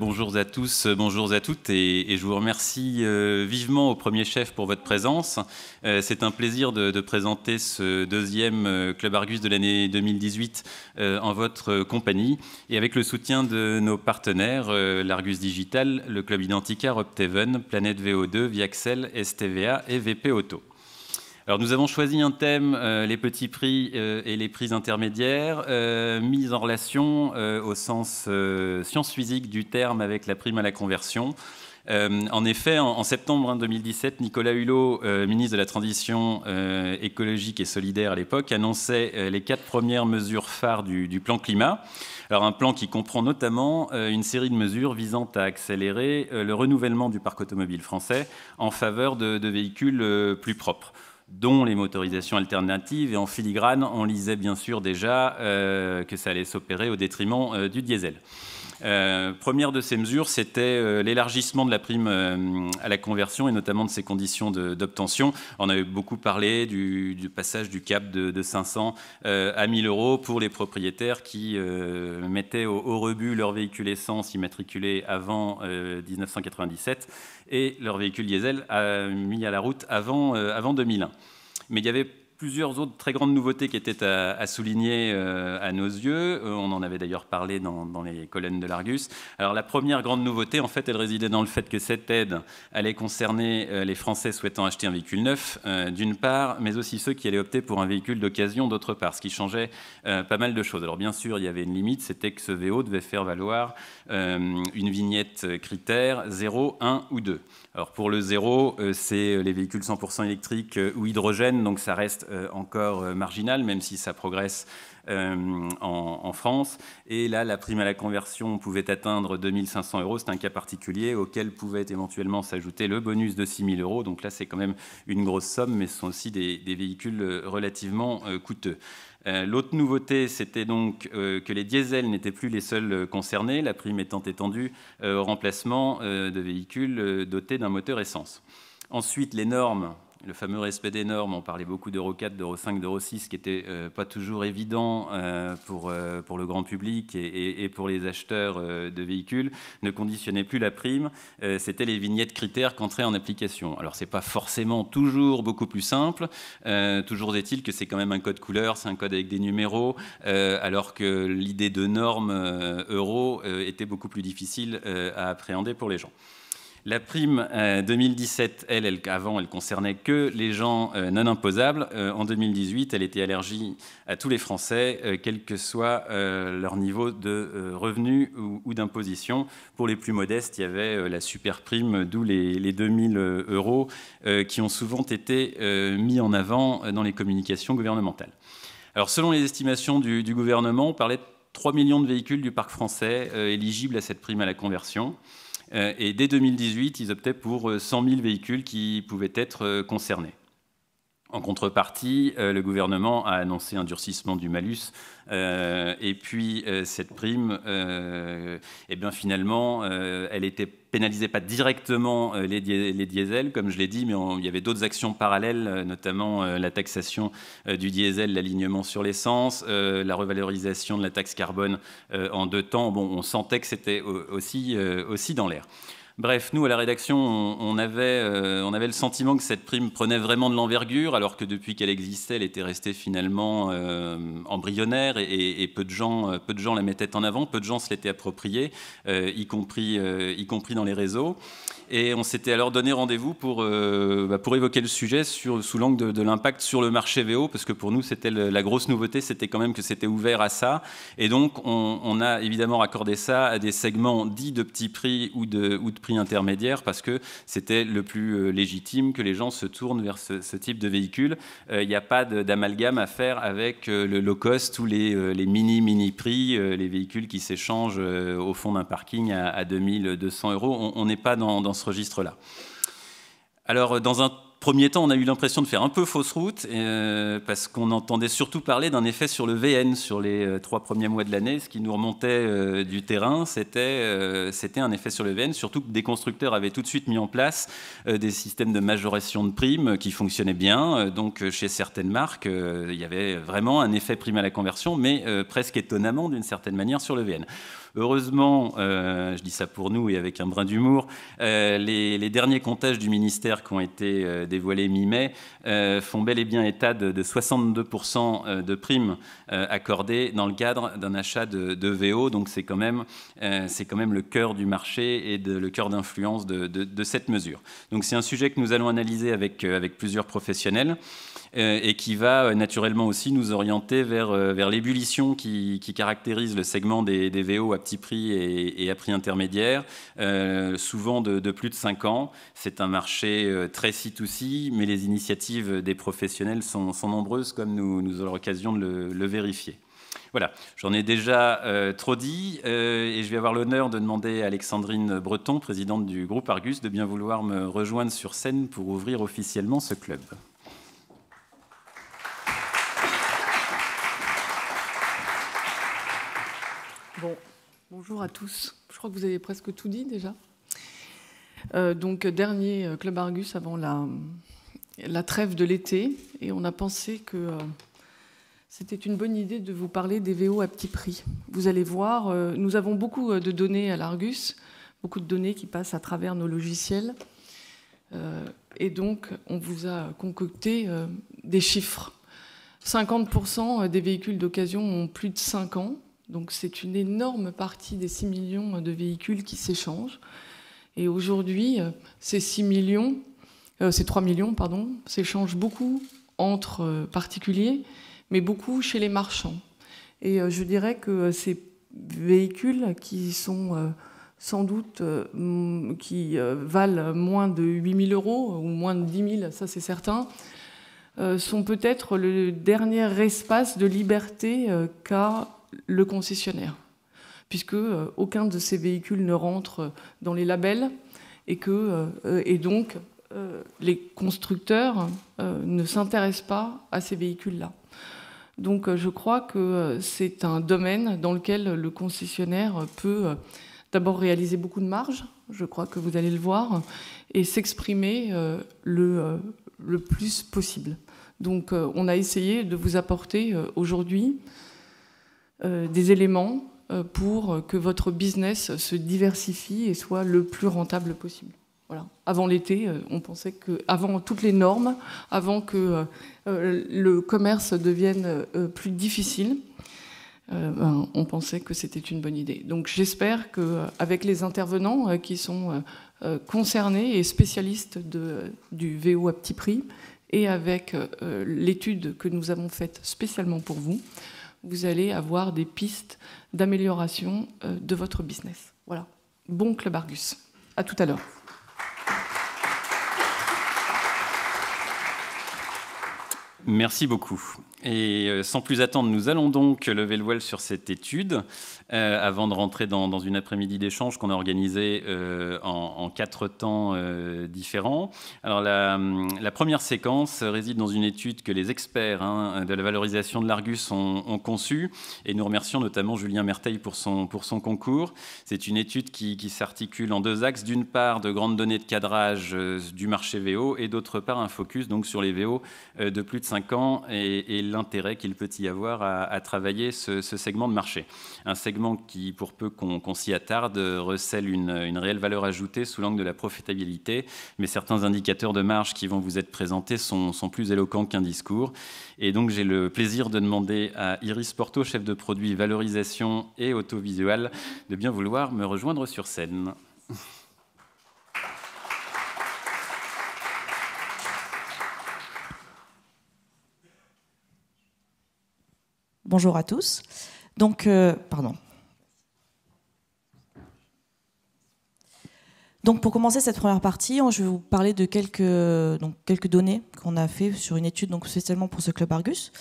Bonjour à tous, euh, bonjour à toutes, et, je vous remercie euh, vivement au premier chef pour votre présence. Euh, c'est un plaisir de, présenter ce deuxième Club Argus de l'année 2018 en votre compagnie et avec le soutien de nos partenaires, l'Argus Digital, le Club Identica, Robteven, Planète VO2, Viaxel, STVA et VP Auto nous avons choisi un thème, euh, les petits prix euh, et les prix intermédiaires, euh, mis en relation au sens science-physique du terme avec la prime à la conversion. en effet, en, septembre 2017, hein, Nicolas Hulot, ministre de la Transition écologique et solidaire à l'époque, annonçait les quatre premières mesures phares du, plan climat. Alors un plan qui comprend notamment une série de mesures visant à accélérer le renouvellement du parc automobile français en faveur de véhicules plus propres dont les motorisations alternatives. Et en filigrane, on lisait bien sûr déjà euh, que ça allait s'opérer au détriment euh, du diesel. Euh, première de ces mesures, c'était euh, l'élargissement de la prime euh, à la conversion et notamment de ses conditions d'obtention. On avait beaucoup parlé du, passage du cap de, 500 à 1000 euros pour les propriétaires qui mettaient au, rebut leur véhicule essence immatriculé avant 1997 et leur véhicule diesel mis à la route avant, avant 2001. Mais il y avait plusieurs autres très grandes nouveautés qui étaient à, souligner euh, à nos yeux. Euh, on en avait d'ailleurs parlé dans, les colonnes de l'Argus. Alors la première grande nouveauté, en fait, elle résidait dans le fait que cette aide allait concerner euh, les Français souhaitant acheter un véhicule neuf, d'une part, mais aussi ceux qui allaient opter pour un véhicule d'occasion, d'autre part, ce qui changeait pas mal de choses. Alors bien sûr, il y avait une limite, c'était que ce VO devait faire valoir une vignette critère 0, 1 ou 2. Alors pour le 0, c'est les véhicules 100% électriques ou hydrogène, donc ça reste euh, encore euh, marginal, même si ça progresse euh, en, France. Et là, la prime à la conversion pouvait atteindre 2500 euros. C'est un cas particulier auquel pouvait éventuellement s'ajouter le bonus de 6000 euros. Donc là, c'est quand même une grosse somme, mais ce sont aussi des, véhicules relativement coûteux. L'autre nouveauté, c'était donc que les diesels n'étaient plus les seuls concernés, la prime étant étendue au remplacement de véhicules dotés d'un moteur essence. Ensuite, les normes le fameux respect des normes, on parlait beaucoup d'Euro 4, d'Euro 5, d'Euro 6, qui n'était euh, pas toujours évident euh, euh, pour, le grand public et, pour les acheteurs de véhicules, ne conditionnait plus la prime. C'était les vignettes critères qu'entraient en application. Alors, ce n'est pas forcément toujours beaucoup plus simple. toujours est-il que c'est quand même un code couleur, c'est un code avec des numéros, alors que l'idée de normes euro était beaucoup plus difficile à appréhender pour les gens. La prime 2017, euh, elle, avant, elle concernait que les gens euh, non imposables. Euh, en 2018, elle était allergie à tous les Français, quel que soit leur niveau de revenu ou, d'imposition. Pour les plus modestes, il y avait la super prime, d'où les, 2000 euros, qui ont souvent été mis en avant dans les communications gouvernementales. Alors, selon les estimations du, du gouvernement, on parlait de 3 millions de véhicules du parc français éligibles à cette prime à la conversion. Euh, et dès 2018, ils optaient pour 100 euh, 000 véhicules qui pouvaient être euh, concernés. En contrepartie, euh, le gouvernement a annoncé un durcissement du malus. Euh, et puis, euh, cette prime, eh bien, finalement, elle était pénalisée pas directement les, diesels, comme je l'ai dit, mais il y avait d'autres actions parallèles, notamment la taxation du diesel, l'alignement sur l'essence, la revalorisation de la taxe carbone en deux temps. Bon, on sentait que c'était aussi, aussi dans l'air. Bref, nous, à la rédaction, on, avait, euh, on, avait, le sentiment que cette prime prenait vraiment de l'envergure, alors que depuis qu'elle existait, elle était restée finalement euh, embryonnaire et, peu, de gens, euh, peu de gens la mettaient en avant, peu de gens se l'étaient appropriée, y, y compris dans les réseaux. Et on s'était alors donné rendez-vous pour, euh, bah, pour évoquer le sujet sous l'angle de, l'impact sur le marché VO, parce que pour nous, c'était la grosse nouveauté, c'était quand même que c'était ouvert à ça. Et donc, on, a évidemment accordé ça à des segments dits de petits prix ou de, ou de prix intermédiaires, parce que c'était le plus euh, légitime que les gens se tournent vers ce, type de véhicule. Euh, il n'y a pas d'amalgame à faire avec le low cost ou les, mini-mini prix, les véhicules qui s'échangent au fond d'un parking à, 2200 euros. On n'est pas dans registre-là. Alors, euh, dans un premier temps, on a eu l'impression de faire un peu fausse route, euh, parce qu'on entendait surtout parler d'un effet sur le VN sur les euh, trois premiers mois de l'année. Ce qui nous remontait du terrain, c'était un effet sur le VN, surtout que des constructeurs avaient tout de suite mis en place des systèmes de majoration de primes qui fonctionnaient bien. donc, chez certaines marques, il y avait vraiment un effet prime à la conversion, mais presque étonnamment d'une certaine manière sur le VN. Heureusement, euh, je dis ça pour nous et avec un brin d'humour, euh, les, derniers comptages du ministère qui ont été euh, dévoilés mi-mai font bel et bien état de, 62% de primes accordées dans le cadre d'un achat de, VO. Donc c'est quand, même, le cœur du marché et le cœur d'influence de, de, cette mesure. Donc c'est un sujet que nous allons analyser avec, avec plusieurs professionnels. Euh, et qui va euh, naturellement aussi nous orienter vers, euh, l'ébullition qui, caractérise le segment des, VO à petit prix et, à prix intermédiaire, souvent de, plus de 5 ans. C'est un marché très si 2 mais les initiatives des professionnels sont, nombreuses, comme nous, nous aurons l'occasion de le, vérifier. Voilà, j'en ai déjà trop dit et je vais avoir l'honneur de demander à Alexandrine Breton, présidente du groupe Argus, de bien vouloir me rejoindre sur scène pour ouvrir officiellement ce club. bonjour à tous. Je crois que vous avez presque tout dit déjà. Euh, donc, dernier euh, Club Argus avant la, la trêve de l'été. Et on a pensé que euh, c'était une bonne idée de vous parler des VO à petit prix. Vous allez voir, nous avons beaucoup de données à l'Argus, beaucoup de données qui passent à travers nos logiciels. et donc, on vous a concocté des chiffres. 50% des véhicules d'occasion ont plus de 5 ans. Donc c'est une énorme partie des 6 millions de véhicules qui s'échangent. Et aujourd'hui, euh, ces 6 millions, euh, ces 3 millions, pardon, s'échangent beaucoup entre euh, particuliers, mais beaucoup chez les marchands. Et je dirais que ces véhicules qui sont sans doute qui valent moins de 8000 euros ou moins de 10 000, ça c'est certain, sont peut-être le dernier espace de liberté qu'a le concessionnaire, puisque euh, aucun de ces véhicules ne rentre euh, dans les labels et, que, euh, et donc les constructeurs ne s'intéressent pas à ces véhicules-là. Donc je crois que c'est un domaine dans lequel le concessionnaire peut d'abord réaliser beaucoup de marge, je crois que vous allez le voir, et s'exprimer le, plus possible. Donc on a essayé de vous apporter aujourd'hui euh, des éléments euh, pour que votre business se diversifie et soit le plus rentable possible. Avant l'été, euh, on pensait que, avant toutes les normes, avant que le commerce devienne plus difficile, ben, on pensait que c'était une bonne idée. Donc j'espère qu'avec les intervenants qui sont concernés et spécialistes du VO à petit prix, et avec l'étude que nous avons faite spécialement pour vous, vous allez avoir des pistes d'amélioration euh, de votre business. Voilà. Bon Club Argus. À tout à l'heure. Merci beaucoup. Et euh, sans plus attendre, nous allons donc lever le voile sur cette étude euh, avant de rentrer dans, une après-midi d'échange qu'on a organisée euh, en, quatre temps différents. Alors la, la, première séquence réside dans une étude que les experts hein, de la valorisation de l'Argus ont, conçue et nous remercions notamment Julien Merteil pour son, pour son concours. C'est une étude qui, qui s'articule en deux axes. D'une part, de grandes données de cadrage du marché VO et d'autre part, un focus donc sur les VO de plus de ans et, l'intérêt qu'il peut y avoir à, travailler ce, segment de marché. Un segment qui, pour peu qu'on s'y attarde, recèle une, réelle valeur ajoutée sous l'angle de la profitabilité, mais certains indicateurs de marge qui vont vous être présentés sont, sont plus éloquents qu'un discours. Et donc j'ai le plaisir de demander à Iris Porto, chef de produit valorisation et autovisual, de bien vouloir me rejoindre sur scène. Bonjour à tous. Donc, euh, pardon. Donc, pour commencer cette première partie, hein, je vais vous parler de quelques, donc, quelques données qu'on a fait sur une étude donc, spécialement pour ce club Argus.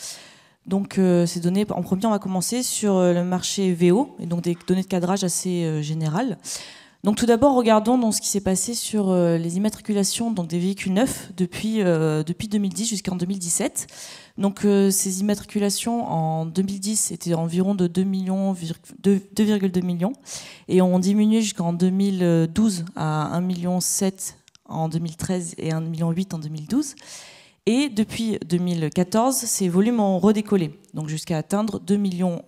Donc, euh, ces données, en premier, on va commencer sur euh, le marché VO, et donc des données de cadrage assez générales. Donc tout d'abord, regardons donc ce qui s'est passé sur euh, les immatriculations donc, des véhicules neufs depuis, euh, depuis 2010 jusqu'en 2017. Donc euh, ces immatriculations en 2010 étaient environ de 2,2 millions, 2,2 millions et ont diminué jusqu'en 2012 à 1,7 million en 2013 et 1,8 million en 2012. Et depuis 2014, ces volumes ont redécollé, donc jusqu'à atteindre 2 millions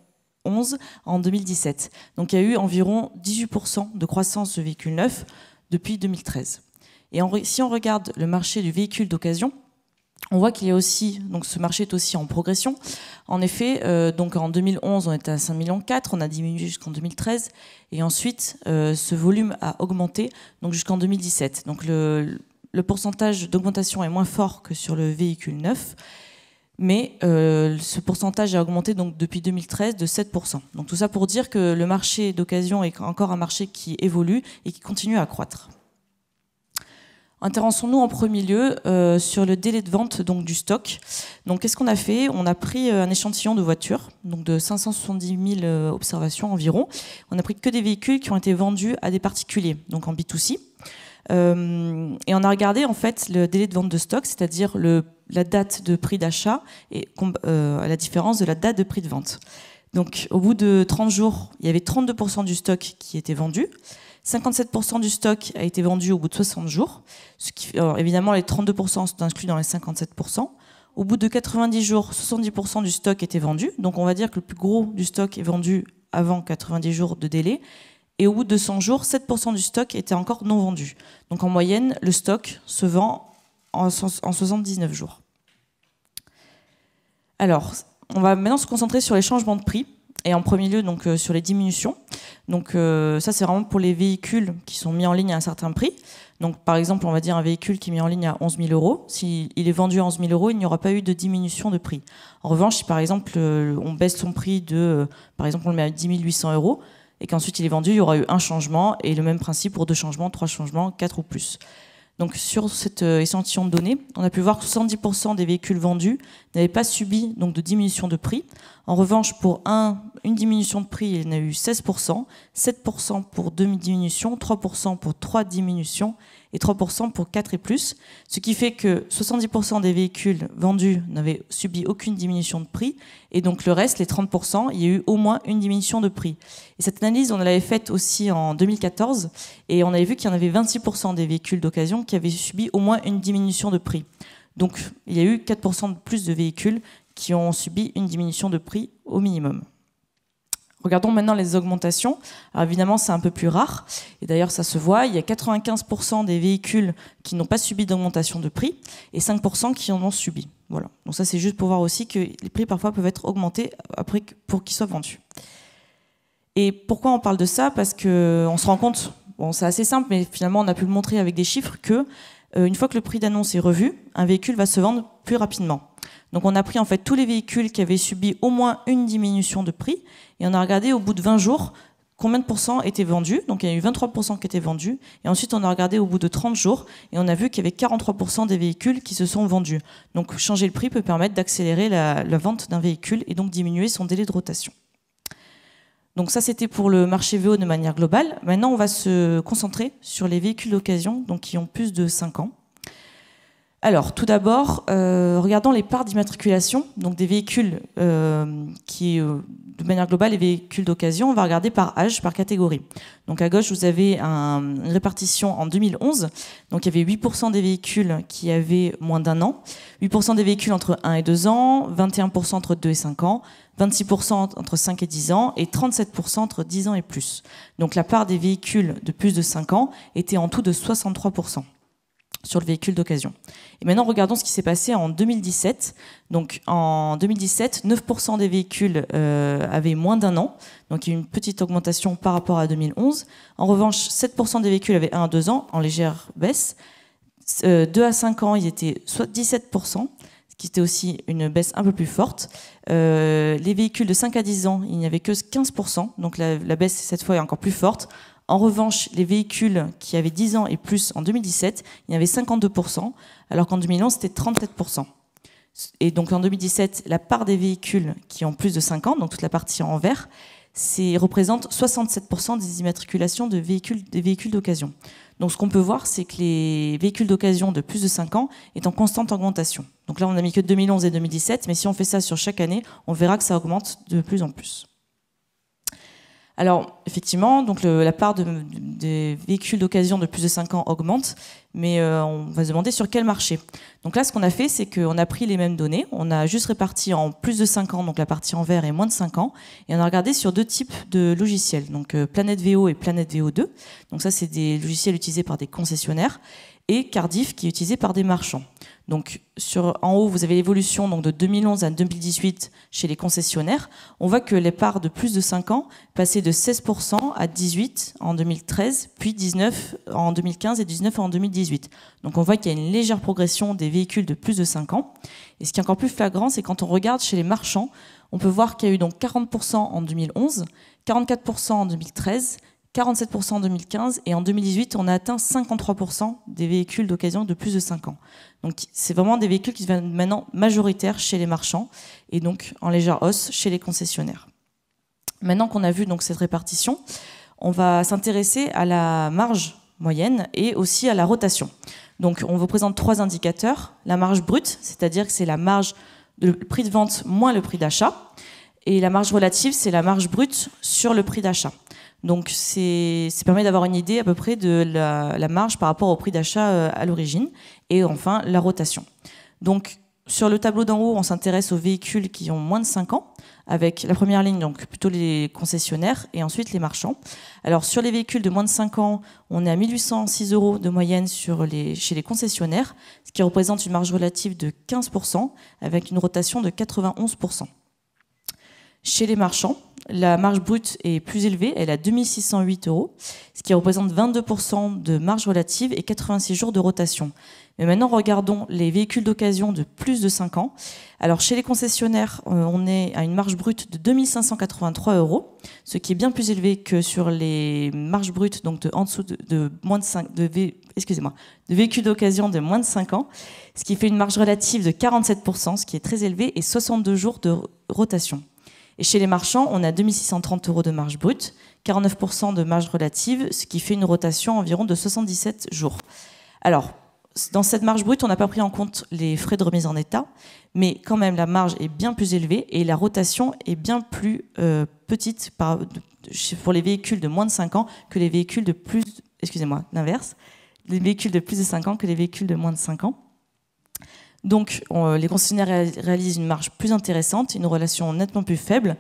11 en 2017. Donc il y a eu environ 18% de croissance de véhicules neufs depuis 2013. Et si on regarde le marché du véhicule d'occasion, on voit qu'il y a aussi, donc ce marché est aussi en progression. En effet, euh, donc en 2011, on était à 5,4 millions, on a diminué jusqu'en 2013, et ensuite euh, ce volume a augmenté, donc jusqu'en 2017. Donc le, le pourcentage d'augmentation est moins fort que sur le véhicule neuf mais euh, ce pourcentage a augmenté donc depuis 2013 de 7%. Donc tout ça pour dire que le marché d'occasion est encore un marché qui évolue et qui continue à croître. intéressons nous en premier lieu euh, sur le délai de vente donc, du stock. Donc, qu'est-ce qu'on a fait On a pris euh, un échantillon de voitures, donc de 570 000 observations environ. On a pris que des véhicules qui ont été vendus à des particuliers, donc en B2C. et on a regardé en fait le délai de vente de stock, c'est-à-dire le la date de prix d'achat et euh, à la différence de la date de prix de vente. Donc au bout de 30 jours, il y avait 32% du stock qui était vendu. 57% du stock a été vendu au bout de 60 jours. évidemment, les 32% sont inclus dans les 57%. Au bout de 90 jours, 70% du stock était vendu. Donc on va dire que le plus gros du stock est vendu avant 90 jours de délai. Et au bout de 100 jours, 7% du stock était encore non vendu. Donc en moyenne, le stock se vend en, 79 jours. Alors, on va maintenant se concentrer sur les changements de prix et en premier lieu donc euh, sur les diminutions. Donc euh, ça c'est vraiment pour les véhicules qui sont mis en ligne à un certain prix. Donc par exemple on va dire un véhicule qui est mis en ligne à 11 000 euros, s'il est vendu à 11 000 euros, il n'y aura pas eu de diminution de prix. En revanche si par exemple euh, on baisse son prix de, par exemple on le met à 10 800 euros et qu'ensuite il est vendu, il y aura eu un changement et le même principe pour deux changements, trois changements, quatre ou plus. Donc sur cette euh, échantillon de données, on a pu voir que 70% des véhicules vendus n'avait pas subi donc, de diminution de prix. En revanche, pour un, une diminution de prix, il y en a eu 16%, 7% pour deux diminutions, 3% pour trois diminutions et 3% pour 4 et plus, ce qui fait que 70% des véhicules vendus n'avaient subi aucune diminution de prix, et donc le reste, les 30%, il y a eu au moins une diminution de prix. Et cette analyse, on l'avait faite aussi en 2014, et on avait vu qu'il y en avait 26% des véhicules d'occasion qui avaient subi au moins une diminution de prix. Donc il y a eu 4% de plus de véhicules qui ont subi une diminution de prix au minimum. Regardons maintenant les augmentations. évidemment, c'est un peu plus rare. Et d'ailleurs, ça se voit. Il y a 95% des véhicules qui n'ont pas subi d'augmentation de prix et 5% qui en ont subi. Voilà. Donc ça, c'est juste pour voir aussi que les prix parfois peuvent être augmentés après pour qu'ils soient vendus. Et pourquoi on parle de ça Parce qu'on se rend compte, bon, c'est assez simple, mais finalement, on a pu le montrer avec des chiffres, que euh, une fois que le prix d'annonce est revu, un véhicule va se vendre plus rapidement. Donc on a pris en fait tous les véhicules qui avaient subi au moins une diminution de prix et on a regardé au bout de 20 jours combien de pourcents étaient vendus. Donc il y a eu 23% qui étaient vendus. Et ensuite, on a regardé au bout de 30 jours et on a vu qu'il y avait 43% des véhicules qui se sont vendus. Donc changer le prix peut permettre d'accélérer la vente d'un véhicule et donc diminuer son délai de rotation. Donc ça, c'était pour le marché VO de manière globale. Maintenant, on va se concentrer sur les véhicules d'occasion, donc qui ont plus de 5 ans. Alors, tout d'abord, euh, regardons les parts d'immatriculation, donc des véhicules euh, qui, euh, de manière globale, les véhicules d'occasion, on va regarder par âge, par catégorie. Donc à gauche, vous avez un, une répartition en 2011. Donc il y avait 8% des véhicules qui avaient moins d'un an, 8% des véhicules entre 1 et 2 ans, 21% entre 2 et 5 ans, 26% entre 5 et 10 ans et 37% entre 10 ans et plus. Donc la part des véhicules de plus de 5 ans était en tout de 63% sur le véhicule d'occasion. Et maintenant, regardons ce qui s'est passé en 2017. Donc, en 2017, 9% des véhicules euh, avaient moins d'un an, donc il y a une petite augmentation par rapport à 2011. En revanche, 7% des véhicules avaient 1 à 2 ans, en légère baisse. 2 euh, à 5 ans, ils étaient soit 17%, ce qui était aussi une baisse un peu plus forte. Euh, les véhicules de 5 à 10 ans, il n'y avait que 15%, donc la, la baisse cette fois est encore plus forte. En revanche, les véhicules qui avaient 10 ans et plus en 2017, il y en avait 52%, alors qu'en 2011, c'était 37%. Et donc en 2017, la part des véhicules qui ont plus de 5 ans, donc toute la partie en vert, représente 67% des immatriculations de véhicules, des véhicules d'occasion. Donc ce qu'on peut voir, c'est que les véhicules d'occasion de plus de 5 ans est en constante augmentation. Donc là, on n'a mis que 2011 et 2017, mais si on fait ça sur chaque année, on verra que ça augmente de plus en plus. Alors, effectivement, donc la part des véhicules d'occasion de plus de 5 ans augmente, mais euh, on va se demander sur quel marché. Donc là, ce qu'on a fait, c'est qu'on a pris les mêmes données, on a juste réparti en plus de 5 ans, donc la partie en vert et moins de 5 ans, et on a regardé sur deux types de logiciels, donc euh, Planète VO et Planète VO2. Donc ça, c'est des logiciels utilisés par des concessionnaires, et Cardiff, qui est utilisé par des marchands. Donc en haut, vous avez l'évolution donc de 2011 à 2018 chez les concessionnaires. On voit que les parts de plus de 5 ans passaient de 16% à 18 en 2013, puis 19 en 2015 et 19 en 2018. Donc on voit qu'il y a une légère progression des véhicules de plus de 5 ans. Et ce qui est encore plus flagrant, c'est quand on regarde chez les marchands, on peut voir qu'il y a eu donc 40% en 2011, 44% en 2013, 47% en 2015 et en 2018 on a atteint 53% des véhicules d'occasion de plus de 5 ans. Donc c'est vraiment des véhicules qui deviennent maintenant majoritaires chez les marchands et donc en légère hausse chez les concessionnaires. Maintenant qu'on a vu donc cette répartition, on va s'intéresser à la marge moyenne et aussi à la rotation. Donc on vous présente trois indicateurs, la marge brute, c'est-à-dire que c'est la marge de prix de vente moins le prix d'achat et la marge relative, c'est la marge brute sur le prix d'achat. Donc ça permet d'avoir une idée à peu près de la, marge par rapport au prix d'achat euh, à l'origine. Et enfin, la rotation. Donc sur le tableau d'en haut, on s'intéresse aux véhicules qui ont moins de 5 ans, avec la première ligne, donc plutôt les concessionnaires et ensuite les marchands. Alors sur les véhicules de moins de 5 ans, on est à 1806 euros de moyenne sur les, chez les concessionnaires, ce qui représente une marge relative de 15%, avec une rotation de 91%. Chez les marchands, la marge brute est plus élevée, elle est à 2608 euros, ce qui représente 22% de marge relative et 86 jours de rotation. Mais maintenant, regardons les véhicules d'occasion de plus de 5 ans. Alors, chez les concessionnaires, euh, on est à une marge brute de 2583 euros, ce qui est bien plus élevé que sur les marges brutes donc de, en dessous de, moins de 5, de véhicules d'occasion de moins de 5 ans, ce qui fait une marge relative de 47%, ce qui est très élevé, et 62 jours de rotation. Et chez les marchands, on a 2630 euros de marge brute, 49% de marge relative, ce qui fait une rotation environ de 77 jours. Alors, dans cette marge brute, on n'a pas pris en compte les frais de remise en état, mais quand même la marge est bien plus élevée et la rotation est bien plus euh, petite pour les véhicules de moins de 5 ans que les véhicules de plus, excusez-moi, l'inverse, les véhicules de plus de 5 ans que les véhicules de moins de 5 ans. Donc euh, les concessionnaires réalisent une marge plus intéressante, une relation nettement plus faible.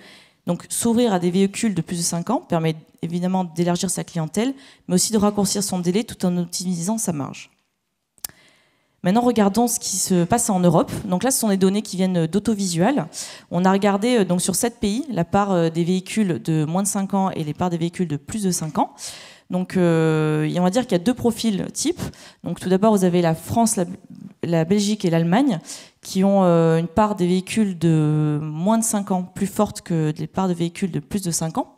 Donc s'ouvrir à des véhicules de plus de 5 ans permet évidemment d'élargir sa clientèle, mais aussi de raccourcir son délai tout en optimisant sa marge. Maintenant, regardons ce qui se passe en Europe. Donc là, ce sont des données qui viennent d'Autovisual. On a regardé euh, donc sur 7 pays la part euh, des véhicules de moins de 5 ans et les parts des véhicules de plus de 5 ans. Donc, euh, on va dire qu'il y a deux profils types. Donc, tout d'abord, vous avez la France, la, Belgique et l'Allemagne qui ont euh, une part des véhicules de moins de 5 ans plus forte que des parts de véhicules de plus de 5 ans.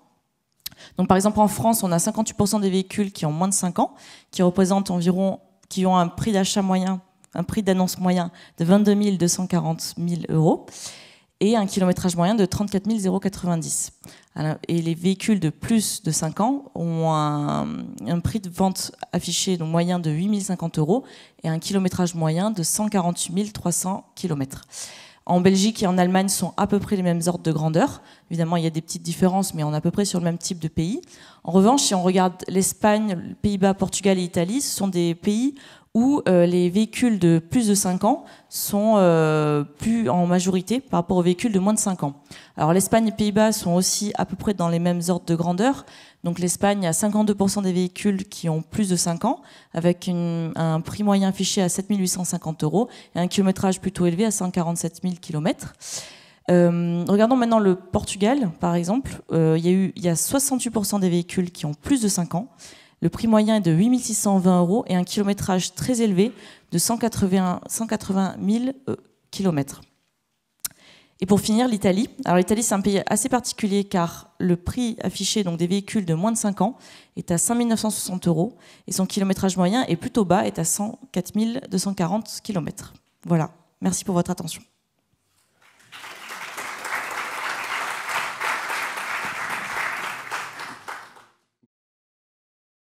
Donc, par exemple, en France, on a 58% des véhicules qui ont moins de 5 ans, qui représentent environ, qui ont un prix d'achat moyen, un prix d'annonce moyen de 22 240 000 euros et un kilométrage moyen de 34 090. et les véhicules de plus de 5 ans ont un, prix de vente affiché moyen de 8 050 euros et un kilométrage moyen de 148 300 km. En Belgique et en Allemagne sont à peu près les mêmes ordres de grandeur. Évidemment, il y a des petites différences, mais on est à peu près sur le même type de pays. En revanche, si on regarde l'Espagne, les Pays-Bas, Portugal et Italie, ce sont des pays où euh, les véhicules de plus de 5 ans sont euh, plus en majorité par rapport aux véhicules de moins de 5 ans. Alors l'Espagne et les Pays-Bas sont aussi à peu près dans les mêmes ordres de grandeur. Donc l'Espagne a 52% des véhicules qui ont plus de 5 ans, avec un prix moyen affiché à 850 euros et un kilométrage plutôt élevé à 147 000 km. regardons maintenant le Portugal, par exemple. Euh, il y, a eu, y a 68% des véhicules qui ont plus de 5 ans, le prix moyen est de 8620 euros et un kilométrage très élevé de 180, 000 euh, kilomètres. Et pour finir, l'Italie. Alors l'Italie, c'est un pays assez particulier car le prix affiché donc, des véhicules de moins de 5 ans est à 5 960 euros et son kilométrage moyen est plutôt bas, est à 104 240 kilomètres. Voilà, merci pour votre attention.